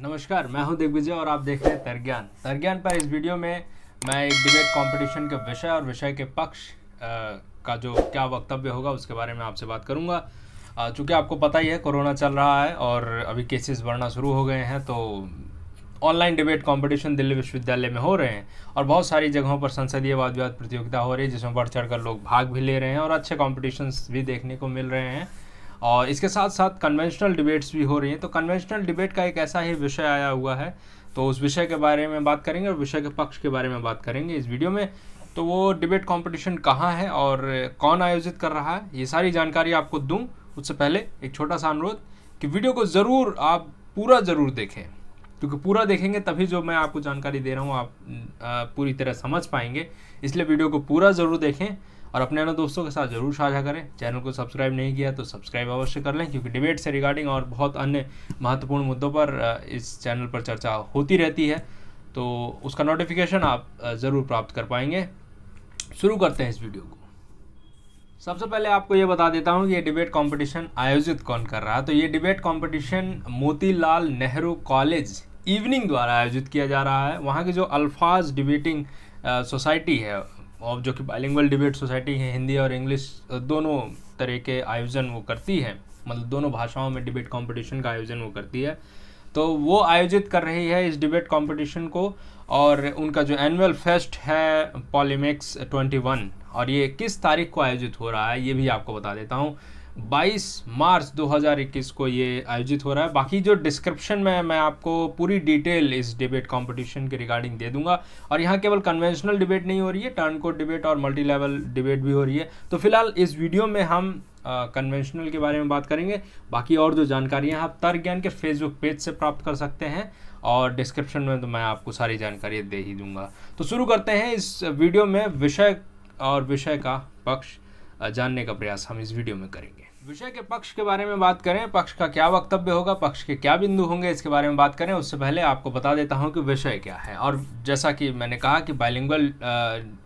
नमस्कार मैं हूं दिग्विजय और आप देख रहे हैं तरज्ञान तरज्ञान पर इस वीडियो में मैं एक डिबेट कंपटीशन के विषय और विषय के पक्ष का जो क्या वक्तव्य होगा उसके बारे में आपसे बात करूंगा चूंकि आपको पता ही है कोरोना चल रहा है और अभी केसेस बढ़ना शुरू हो गए हैं तो ऑनलाइन डिबेट कंपटीशन दिल्ली विश्वविद्यालय में हो रहे हैं और बहुत सारी जगहों पर संसदीय वाद विवाद प्रतियोगिता हो रही है जिसमें बढ़ चढ़ कर लोग भाग भी ले रहे हैं और अच्छे कॉम्पिटिशन्स भी देखने को मिल रहे हैं और इसके साथ साथ कन्वेंशनल डिबेट्स भी हो रही हैं तो कन्वेंशनल डिबेट का एक ऐसा ही विषय आया हुआ है तो उस विषय के बारे में बात करेंगे और विषय के पक्ष के बारे में बात करेंगे इस वीडियो में तो वो डिबेट कंपटीशन कहाँ है और कौन आयोजित कर रहा है ये सारी जानकारी आपको दूँ उससे पहले एक छोटा सा अनुरोध कि वीडियो को ज़रूर आप पूरा ज़रूर देखें क्योंकि पूरा देखेंगे तभी जो मैं आपको जानकारी दे रहा हूँ आप पूरी तरह समझ पाएंगे इसलिए वीडियो को पूरा ज़रूर देखें और अपने अन्य दोस्तों के साथ जरूर साझा करें चैनल को सब्सक्राइब नहीं किया तो सब्सक्राइब अवश्य कर लें क्योंकि डिबेट से रिगार्डिंग और बहुत अन्य महत्वपूर्ण मुद्दों पर इस चैनल पर चर्चा होती रहती है तो उसका नोटिफिकेशन आप ज़रूर प्राप्त कर पाएंगे शुरू करते हैं इस वीडियो को सबसे पहले आपको ये बता देता हूँ कि ये डिबेट कंपटीशन आयोजित कौन कर रहा है तो ये debate competition Motilal Nehru college evening द्वारा आयोजित किया जा रहा है वहाँ की जो अल्फाज डिबेटिंग सोसाइटी है और जो कि बाइलिंगल डिबेट सोसाइटी है हिंदी और इंग्लिश दोनों तरह के आयोजन वो करती है मतलब दोनों भाषाओं में डिबेट कंपटीशन का आयोजन वो करती है तो वो आयोजित कर रही है इस डिबेट कंपटीशन को और उनका जो एनुअल फेस्ट है पॉलीमिक्स ट्वेंटी और ये किस तारीख को आयोजित हो रहा है ये भी आपको बता देता हूँ 22 मार्च 2021 को ये आयोजित हो रहा है बाकी जो डिस्क्रिप्शन में मैं आपको पूरी डिटेल इस डिबेट कंपटीशन के रिगार्डिंग दे दूंगा और यहाँ केवल कन्वेंशनल डिबेट नहीं हो रही है टर्न कोड डिबेट और मल्टी लेवल डिबेट भी हो रही है तो फिलहाल इस वीडियो में हम कन्वेंशनल uh, के बारे में बात करेंगे बाकी और जो जानकारियाँ आप तर्क ज्ञान के फेसबुक पेज से प्राप्त कर सकते हैं और डिस्क्रिप्शन में तो मैं आपको सारी जानकारी दे ही दूंगा तो शुरू करते हैं इस वीडियो में विषय और विषय का पक्ष जानने का प्रयास हम इस वीडियो में करेंगे विषय के पक्ष के बारे में बात करें पक्ष का क्या वक्तव्य होगा पक्ष के क्या बिंदु होंगे इसके बारे में बात करें उससे पहले आपको बता देता हूं कि विषय क्या है और जैसा कि मैंने कहा कि बाइलिंगल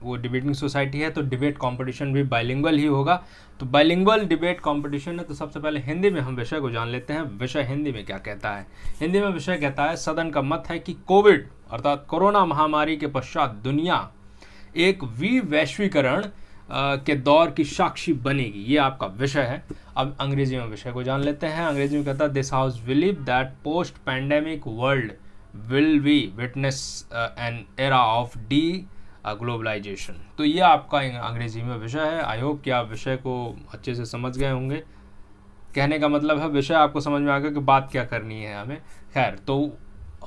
वो डिबेटिंग सोसाइटी है तो डिबेट कंपटीशन भी बाइलिंगल ही होगा तो बाइलिंगल डिबेट कंपटीशन है तो सबसे पहले हिंदी में हम विषय को जान लेते हैं विषय हिंदी में क्या कहता है हिंदी में विषय कहता है सदन का मत है कि कोविड अर्थात कोरोना महामारी के पश्चात दुनिया एक विवैश्वीकरण के दौर की साक्षी बनेगी ये आपका विषय है अब अंग्रेजी में विषय को जान लेते हैं अंग्रेजी में कहता है this house believe that post pandemic world will we witness an era of deglobalization तो ये आपका अंग्रेजी में विषय है आई होप कि आप विषय को अच्छे से समझ गए होंगे कहने का मतलब है विषय आपको समझ में आ गया कि बात क्या करनी है हमें खैर तो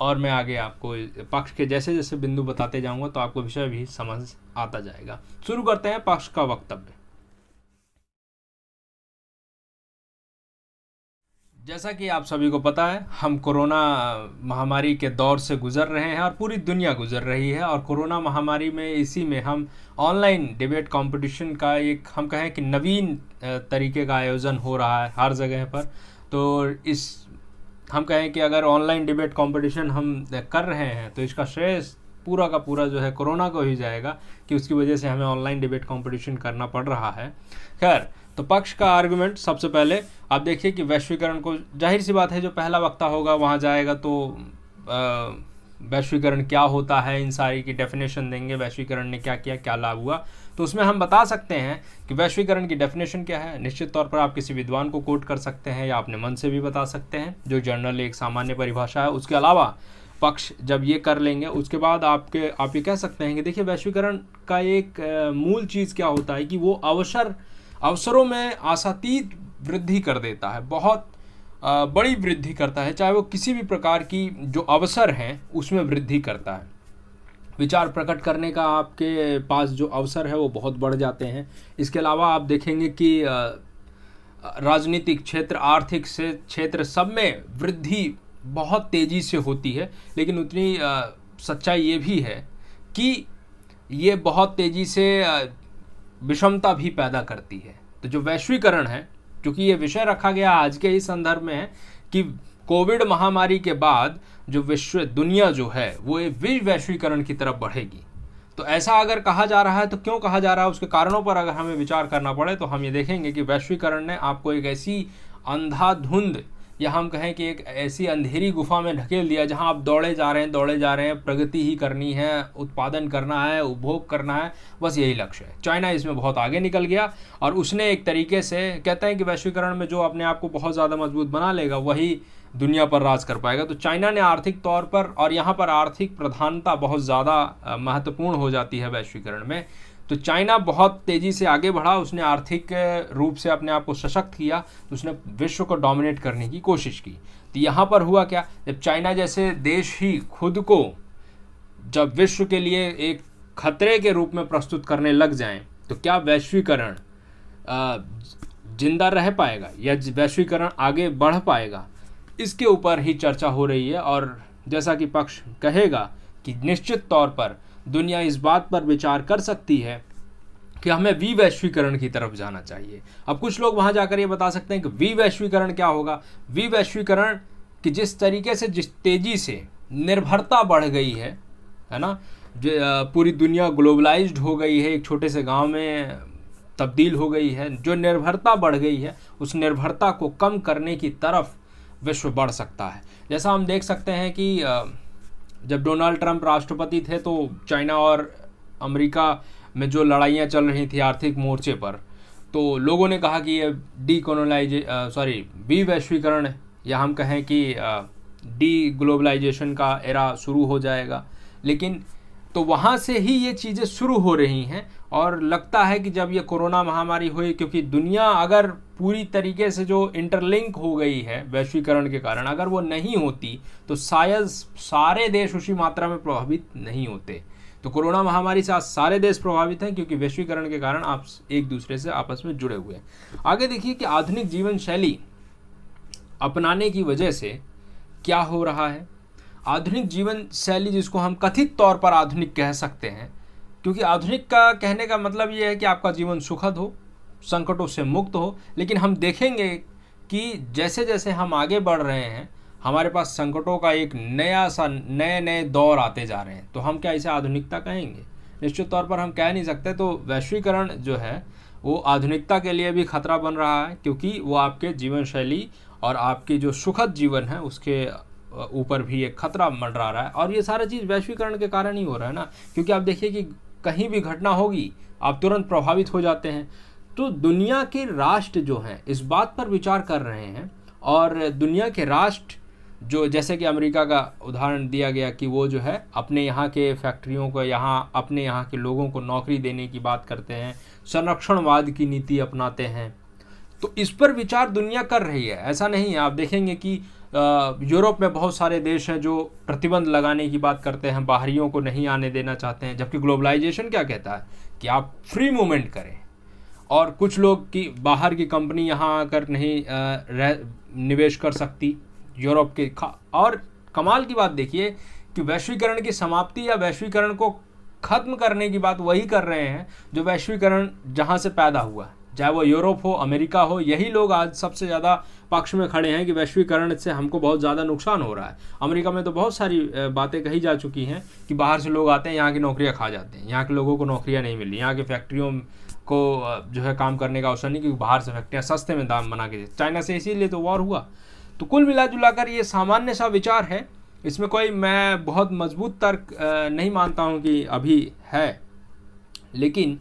और मैं आगे आपको पक्ष के जैसे जैसे बिंदु बताते जाऊंगा तो आपको विषय भी समझ आता जाएगा शुरू करते हैं पक्ष का वक्तव्य जैसा कि आप सभी को पता है हम कोरोना महामारी के दौर से गुजर रहे हैं और पूरी दुनिया गुजर रही है और कोरोना महामारी में इसी में हम ऑनलाइन डिबेट कंपटीशन का एक हम कहें कि नवीन तरीके का आयोजन हो रहा है हर जगह पर तो इस हम कहें कि अगर ऑनलाइन डिबेट कंपटीशन हम कर रहे हैं तो इसका श्रेय पूरा का पूरा जो है कोरोना को ही जाएगा कि उसकी वजह से हमें ऑनलाइन डिबेट कंपटीशन करना पड़ रहा है खैर तो पक्ष का आर्गुमेंट सबसे पहले आप देखिए कि वैश्वीकरण को जाहिर सी बात है जो पहला वक्ता होगा वहाँ जाएगा तो वैश्वीकरण क्या होता है इन सारी की डेफिनेशन देंगे वैश्वीकरण ने क्या किया क्या लाभ हुआ तो उसमें हम बता सकते हैं कि वैश्वीकरण की डेफिनेशन क्या है निश्चित तौर पर आप किसी विद्वान को कोट कर सकते हैं या अपने मन से भी बता सकते हैं जो जनरल एक सामान्य परिभाषा है उसके अलावा पक्ष जब ये कर लेंगे उसके बाद आपके आप ये कह सकते हैं कि देखिए वैश्वीकरण का एक मूल चीज़ क्या होता है कि वो अवसर अवसरों में आसातीत वृद्धि कर देता है बहुत बड़ी वृद्धि करता है चाहे वो किसी भी प्रकार की जो अवसर हैं उसमें वृद्धि करता है विचार प्रकट करने का आपके पास जो अवसर है वो बहुत बढ़ जाते हैं इसके अलावा आप देखेंगे कि राजनीतिक क्षेत्र आर्थिक से क्षेत्र सब में वृद्धि बहुत तेज़ी से होती है लेकिन उतनी सच्चाई ये भी है कि ये बहुत तेज़ी से विषमता भी पैदा करती है तो जो वैश्वीकरण है क्योंकि ये विषय रखा गया आज के इस संदर्भ में है कि कोविड महामारी के बाद जो विश्व दुनिया जो है वो वैश्वीकरण की तरफ बढ़ेगी तो ऐसा अगर कहा जा रहा है तो क्यों कहा जा रहा है उसके कारणों पर अगर हमें विचार करना पड़े तो हम ये देखेंगे कि वैश्वीकरण ने आपको एक ऐसी अंधाधुंध या हम कहें कि एक ऐसी अंधेरी गुफा में ढकेल दिया जहां आप दौड़े जा रहे हैं दौड़े जा रहे हैं प्रगति ही करनी है उत्पादन करना है उपभोग करना है बस यही लक्ष्य है चाइना इसमें बहुत आगे निकल गया और उसने एक तरीके से कहते हैं कि वैश्वीकरण में जो अपने आप को बहुत ज़्यादा मजबूत बना लेगा वही दुनिया पर राज कर पाएगा तो चाइना ने आर्थिक तौर पर और यहाँ पर आर्थिक प्रधानता बहुत ज़्यादा महत्वपूर्ण हो जाती है वैश्वीकरण में तो चाइना बहुत तेज़ी से आगे बढ़ा उसने आर्थिक रूप से अपने आप को सशक्त किया तो उसने विश्व को डोमिनेट करने की कोशिश की तो यहाँ पर हुआ क्या जब चाइना जैसे देश ही खुद को जब विश्व के लिए एक खतरे के रूप में प्रस्तुत करने लग जाएं तो क्या वैश्वीकरण जिंदा रह पाएगा या वैश्वीकरण आगे बढ़ पाएगा इसके ऊपर ही चर्चा हो रही है और जैसा कि पक्ष कहेगा कि निश्चित तौर पर दुनिया इस बात पर विचार कर सकती है कि हमें विवैश्वीकरण की तरफ जाना चाहिए अब कुछ लोग वहां जाकर ये बता सकते हैं कि विवैश्वीकरण क्या होगा विवैश्वीकरण कि जिस तरीके से जिस तेजी से निर्भरता बढ़ गई है है ना पूरी दुनिया ग्लोबलाइज्ड हो गई है एक छोटे से गांव में तब्दील हो गई है जो निर्भरता बढ़ गई है उस निर्भरता को कम करने की तरफ विश्व बढ़ सकता है जैसा हम देख सकते हैं कि जब डोनाल्ड ट्रंप राष्ट्रपति थे तो चाइना और अमेरिका में जो लड़ाइयाँ चल रही थी आर्थिक मोर्चे पर तो लोगों ने कहा कि ये डीकोनोलाइजे सॉरी बी वैश्वीकरण या हम कहें कि डी ग्लोबलाइजेशन का एरा शुरू हो जाएगा लेकिन तो वहाँ से ही ये चीज़ें शुरू हो रही हैं और लगता है कि जब ये कोरोना महामारी हुई क्योंकि दुनिया अगर पूरी तरीके से जो इंटरलिंक हो गई है वैश्वीकरण के कारण अगर वो नहीं होती तो शायद सारे देश उसी मात्रा में प्रभावित नहीं होते तो कोरोना महामारी से आज सारे देश प्रभावित हैं क्योंकि वैश्वीकरण के कारण आप एक दूसरे से आपस में जुड़े हुए हैं आगे देखिए कि आधुनिक जीवन शैली अपनाने की वजह से क्या हो रहा है आधुनिक जीवन शैली जिसको हम कथित तौर पर आधुनिक कह सकते हैं क्योंकि आधुनिक का कहने का मतलब ये है कि आपका जीवन सुखद हो संकटों से मुक्त हो लेकिन हम देखेंगे कि जैसे जैसे हम आगे बढ़ रहे हैं हमारे पास संकटों का एक नया सा नए नए दौर आते जा रहे हैं तो हम क्या इसे आधुनिकता कहेंगे निश्चित तौर पर हम कह नहीं सकते तो वैश्वीकरण जो है वो आधुनिकता के लिए भी खतरा बन रहा है क्योंकि वो आपके जीवन शैली और आपकी जो सुखद जीवन है उसके ऊपर भी एक खतरा मंडरा रहा है और ये सारा चीज़ वैश्वीकरण के कारण ही हो रहा है ना क्योंकि आप देखिए कि कहीं भी घटना होगी आप तुरंत प्रभावित हो जाते हैं तो दुनिया के राष्ट्र जो हैं इस बात पर विचार कर रहे हैं और दुनिया के राष्ट्र जो जैसे कि अमेरिका का उदाहरण दिया गया कि वो जो है अपने यहाँ के फैक्ट्रियों को यहाँ अपने यहाँ के लोगों को नौकरी देने की बात करते हैं संरक्षणवाद की नीति अपनाते हैं तो इस पर विचार दुनिया कर रही है ऐसा नहीं है आप देखेंगे कि यूरोप में बहुत सारे देश हैं जो प्रतिबंध लगाने की बात करते हैं बाहरियों को नहीं आने देना चाहते हैं जबकि ग्लोबलाइजेशन क्या कहता है कि आप फ्री मूवमेंट करें और कुछ लोग की बाहर की कंपनी यहाँ आकर नहीं रह निवेश कर सकती यूरोप के और कमाल की बात देखिए कि वैश्वीकरण की समाप्ति या वैश्वीकरण को खत्म करने की बात वही कर रहे हैं जो वैश्वीकरण जहाँ से पैदा हुआ है चाहे वो यूरोप हो अमेरिका हो यही लोग आज सबसे ज़्यादा पक्ष में खड़े हैं कि वैश्वीकरण से हमको बहुत ज़्यादा नुकसान हो रहा है अमेरिका में तो बहुत सारी बातें कही जा चुकी हैं कि बाहर से लोग आते हैं यहाँ की नौकरियाँ खा जाते हैं यहाँ के लोगों को नौकरियाँ नहीं मिली यहाँ की फैक्ट्रियों को जो है काम करने का अवसर नहीं क्योंकि बाहर से फैक्ट्रियाँ सस्ते में दाम बना के चाइना से इसीलिए तो वॉर हुआ तो कुल मिला जुला कर ये सामान्य सा विचार है इसमें कोई मैं बहुत मजबूत तर्क नहीं मानता हूँ कि अभी है लेकिन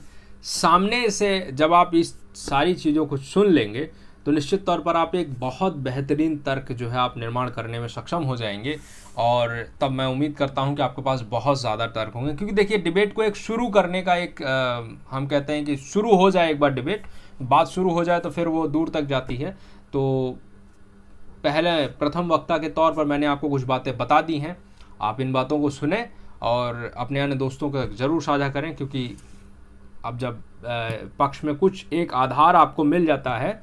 सामने से जब आप इस सारी चीज़ों को सुन लेंगे तो निश्चित तौर पर आप एक बहुत बेहतरीन तर्क जो है आप निर्माण करने में सक्षम हो जाएंगे और तब मैं उम्मीद करता हूं कि आपके पास बहुत ज़्यादा तर्क होंगे क्योंकि देखिए डिबेट को एक शुरू करने का एक आ, हम कहते हैं कि शुरू हो जाए एक बार डिबेट बात शुरू हो जाए तो फिर वो दूर तक जाती है तो पहले प्रथम वक्ता के तौर पर मैंने आपको कुछ बातें बता दी हैं आप इन बातों को सुने और अपने अन्य दोस्तों को ज़रूर साझा करें क्योंकि अब जब पक्ष में कुछ एक आधार आपको मिल जाता है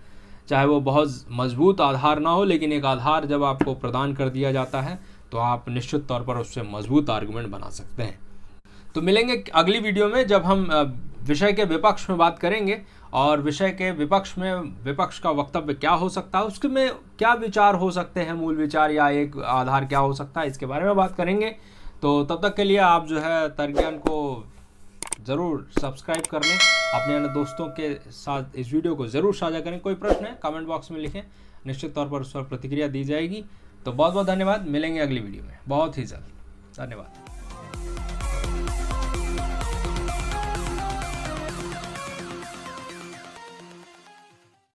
चाहे वो बहुत मजबूत आधार ना हो लेकिन एक आधार जब आपको प्रदान कर दिया जाता है तो आप निश्चित तौर पर उससे मजबूत आर्गूमेंट बना सकते हैं तो मिलेंगे अगली वीडियो में जब हम विषय के विपक्ष में बात करेंगे और विषय के विपक्ष में विपक्ष का वक्तव्य क्या हो सकता है उसके में क्या विचार हो सकते हैं मूल विचार या एक आधार क्या हो सकता है इसके बारे में बात करेंगे तो तब तक के लिए आप जो है तर्ज्ञान को ज़रूर सब्सक्राइब कर लें अपने अन्य दोस्तों के साथ इस वीडियो को ज़रूर साझा करें कोई प्रश्न है कमेंट बॉक्स में लिखें निश्चित तौर पर उस पर प्रतिक्रिया दी जाएगी तो बहुत बहुत धन्यवाद मिलेंगे अगली वीडियो में बहुत ही जल्द धन्यवाद